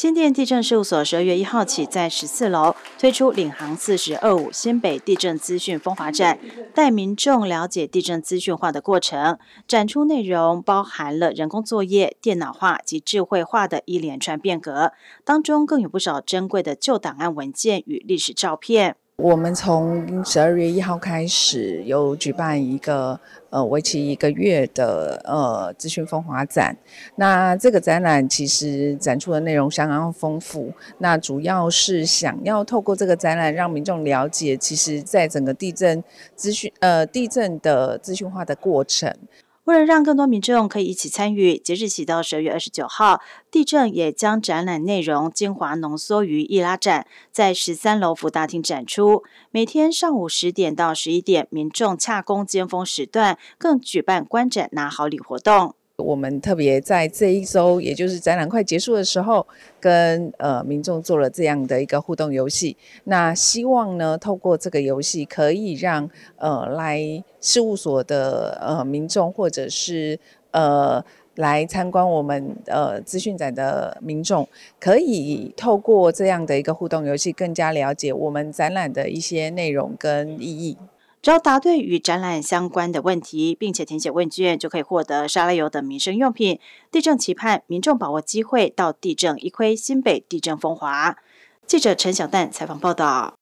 新店地震事务所十二月一号起，在十四楼推出“领航四十二五新北地震资讯风华展”，带民众了解地震资讯化的过程。展出内容包含了人工作业、电脑化及智慧化的一连串变革，当中更有不少珍贵的旧档案文件与历史照片。我们从十二月一号开始，有举办一个呃为期一个月的呃资讯风华展。那这个展览其实展出的内容相当丰富。那主要是想要透过这个展览，让民众了解，其实在整个地震资讯呃地震的资讯化的过程。为了让更多民众可以一起参与，截止起到十二月二十九号，地震也将展览内容精华浓缩于易拉展，在十三楼福大厅展出。每天上午十点到十一点，民众恰公尖峰时段，更举办观展拿好礼活动。我们特别在这一周，也就是展览快结束的时候，跟呃民众做了这样的一个互动游戏。那希望呢，透过这个游戏，可以让呃来事务所的呃民众，或者是呃来参观我们呃资讯展的民众，可以透过这样的一个互动游戏，更加了解我们展览的一些内容跟意义。只要答对与展览相关的问题，并且填写问卷，就可以获得沙拉油等民生用品。地震期盼民众把握机会，到地震一窥新北地震风华。记者陈小蛋采访报道。